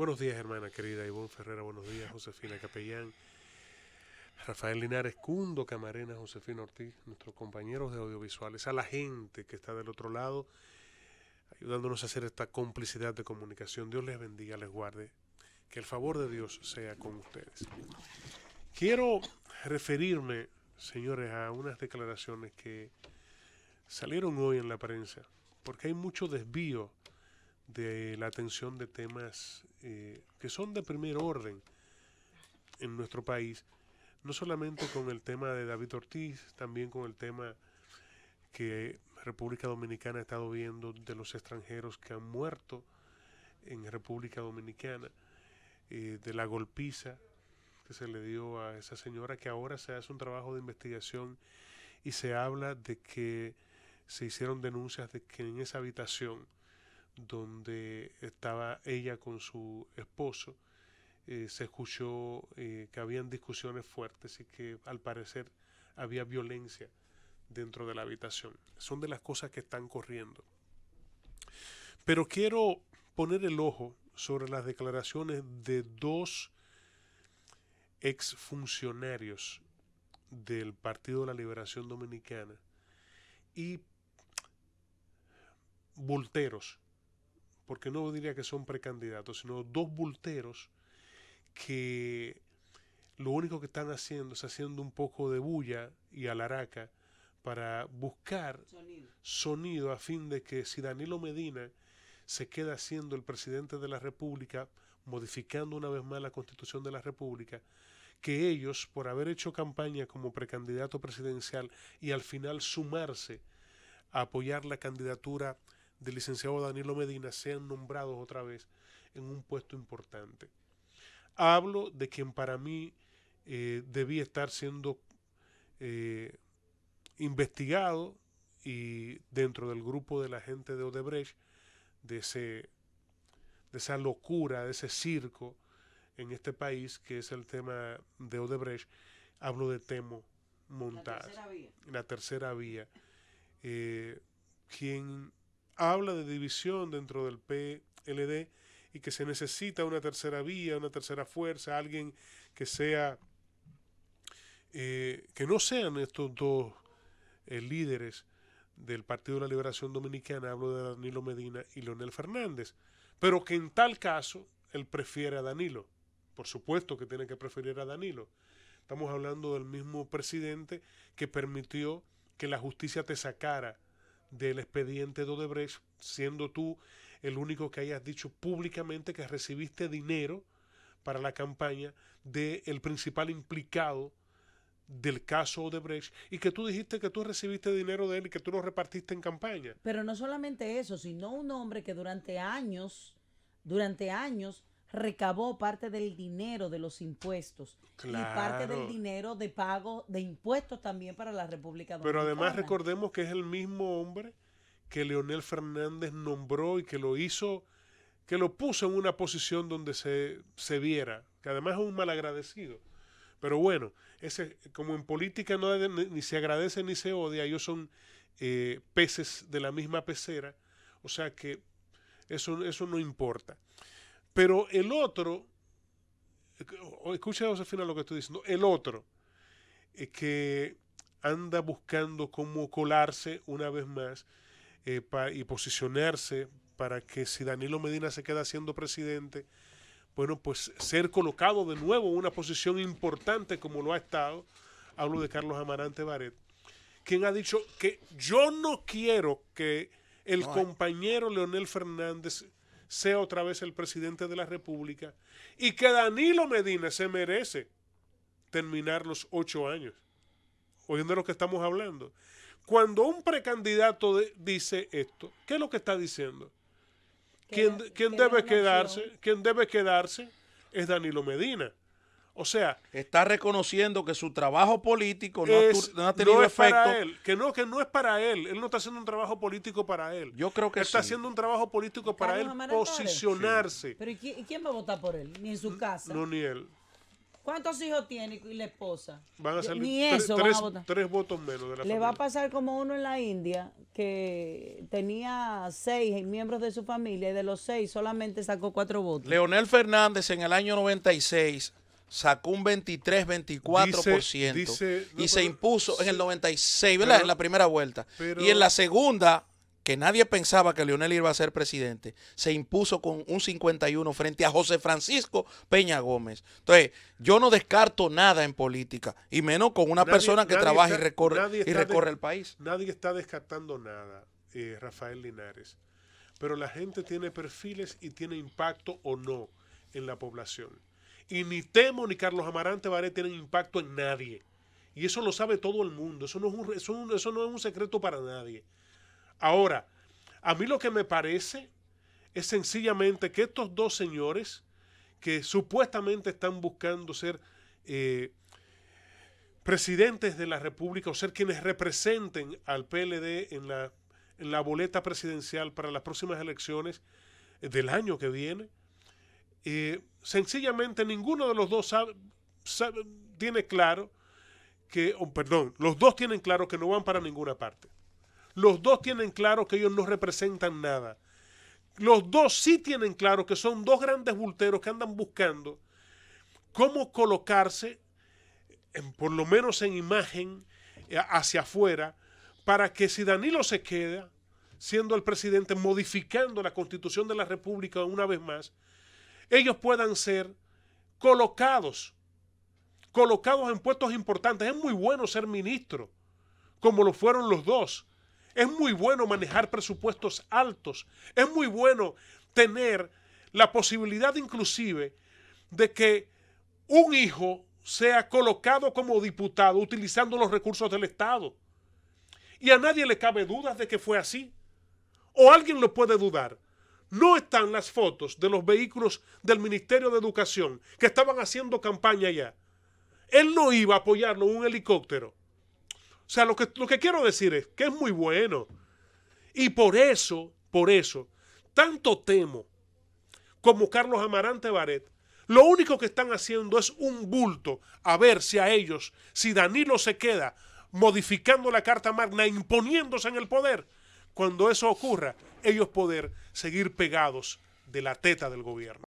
Buenos días, hermana querida Ivonne Ferrera, buenos días, Josefina Capellán, Rafael Linares Cundo, Camarena, Josefina Ortiz, nuestros compañeros de audiovisuales, a la gente que está del otro lado, ayudándonos a hacer esta complicidad de comunicación. Dios les bendiga, les guarde. Que el favor de Dios sea con ustedes. Quiero referirme, señores, a unas declaraciones que salieron hoy en la prensa, porque hay mucho desvío de la atención de temas eh, que son de primer orden en nuestro país, no solamente con el tema de David Ortiz, también con el tema que República Dominicana ha estado viendo de los extranjeros que han muerto en República Dominicana, eh, de la golpiza que se le dio a esa señora, que ahora se hace un trabajo de investigación y se habla de que se hicieron denuncias de que en esa habitación donde estaba ella con su esposo, eh, se escuchó eh, que habían discusiones fuertes y que al parecer había violencia dentro de la habitación. Son de las cosas que están corriendo. Pero quiero poner el ojo sobre las declaraciones de dos exfuncionarios del Partido de la Liberación Dominicana y volteros porque no diría que son precandidatos, sino dos bulteros que lo único que están haciendo es haciendo un poco de bulla y alaraca para buscar sonido. sonido. a fin de que si Danilo Medina se queda siendo el presidente de la República, modificando una vez más la constitución de la República, que ellos, por haber hecho campaña como precandidato presidencial y al final sumarse a apoyar la candidatura del licenciado Danilo Medina sean nombrados otra vez en un puesto importante. Hablo de quien para mí eh, debía estar siendo eh, investigado y dentro del grupo de la gente de Odebrecht, de, ese, de esa locura, de ese circo en este país que es el tema de Odebrecht, hablo de Temo Montaz. La tercera vía. La tercera vía eh, habla de división dentro del PLD y que se necesita una tercera vía, una tercera fuerza, alguien que sea eh, que no sean estos dos eh, líderes del Partido de la Liberación Dominicana, hablo de Danilo Medina y Leonel Fernández, pero que en tal caso él prefiere a Danilo. Por supuesto que tiene que preferir a Danilo. Estamos hablando del mismo presidente que permitió que la justicia te sacara del expediente de Odebrecht, siendo tú el único que hayas dicho públicamente que recibiste dinero para la campaña del principal implicado del caso Odebrecht y que tú dijiste que tú recibiste dinero de él y que tú lo repartiste en campaña. Pero no solamente eso, sino un hombre que durante años, durante años recabó parte del dinero de los impuestos y parte del dinero de pago de impuestos también para la República Dominicana. Pero además recordemos que es el mismo hombre que Leonel Fernández nombró y que lo hizo, que lo puso en una posición donde se, viera, que además es un malagradecido. Pero bueno, ese, como en política no, ni, se agradece ni se odia, ellos son eh, peces de la misma pecera, o sea que eso, eso no importa. Pero el otro, escucha Josefina lo que estoy diciendo, el otro eh, que anda buscando cómo colarse una vez más eh, y posicionarse para que si Danilo Medina se queda siendo presidente, bueno, pues ser colocado de nuevo en una posición importante como lo ha estado, hablo de Carlos Amarante Baret, quien ha dicho que yo no quiero que el compañero Leonel Fernández sea otra vez el presidente de la República y que Danilo Medina se merece terminar los ocho años. Oyendo lo que estamos hablando. Cuando un precandidato dice esto, ¿qué es lo que está diciendo? quien debe quedarse? quien debe quedarse? Es Danilo Medina. O sea, está reconociendo que su trabajo político no, ha, tenido efecto. que no, que no es para él. Él no está haciendo un trabajo político para él. Yo creo que está haciendo un trabajo político para él posicionarse. Pero ¿y quién, va a votar por él? Ni en su casa. No, ni él. ¿Cuántos hijos tiene y la esposa? Van a salir tres, votos menos de la Le va a pasar como uno en la India que tenía seis miembros de su familia y de los seis solamente sacó cuatro votos. Leonel Fernández en el año 96 sacó un 23-24% y se impuso en el 96, en la primera vuelta. y en la segunda, que nadie pensaba que Leonel iba a ser presidente, se impuso con un 51 frente a José Francisco Peña Gómez. Entonces, yo no descarto nada en política, y menos con una persona que trabaja y recorre, y recorre el país. Nadie está descartando nada, eh, Rafael Linares. Pero la gente tiene perfiles y tiene impacto o no en la población. Y ni Temo ni Carlos Amarante Baré tienen impacto en nadie. Y eso lo sabe todo el mundo. Eso no es un, eso no es un secreto para nadie. Ahora, a mí lo que me parece es sencillamente que estos dos señores que supuestamente están buscando ser eh, presidentes de la República o ser quienes representen al PLD en en la boleta presidencial para las próximas elecciones del año que viene, sencillamente ninguno de los dos tiene claro que, perdón, los dos tienen claro que no van para ninguna parte. Los dos tienen claro que ellos no representan nada. Los dos sí tienen claro que son dos grandes bulteros que andan buscando cómo colocarse, en, por lo menos en imagen, eh, hacia afuera, para que si Danilo se queda siendo el presidente, modificando la constitución de la República una vez más, ellos puedan ser colocados, colocados en puestos importantes. Es muy bueno ser ministro, como lo fueron los dos. Es muy bueno manejar presupuestos altos. Es muy bueno tener la posibilidad inclusive de que un hijo sea colocado como diputado utilizando los recursos del Estado. Y a nadie le cabe dudas de que fue así. O alguien lo puede dudar no están las fotos de los vehículos del Ministerio de Educación que estaban haciendo campaña allá. Él no iba a apoyarlo en un helicóptero. O sea, lo que, lo que quiero decir es que es muy bueno. Y por eso, por eso, tanto temo como Carlos Amarante Baret, lo único que están haciendo es un bulto a ver si a ellos, si Danilo se queda modificando la Carta Magna, imponiéndose en el poder, cuando eso ocurra, ellos poder seguir pegados de la teta del gobierno.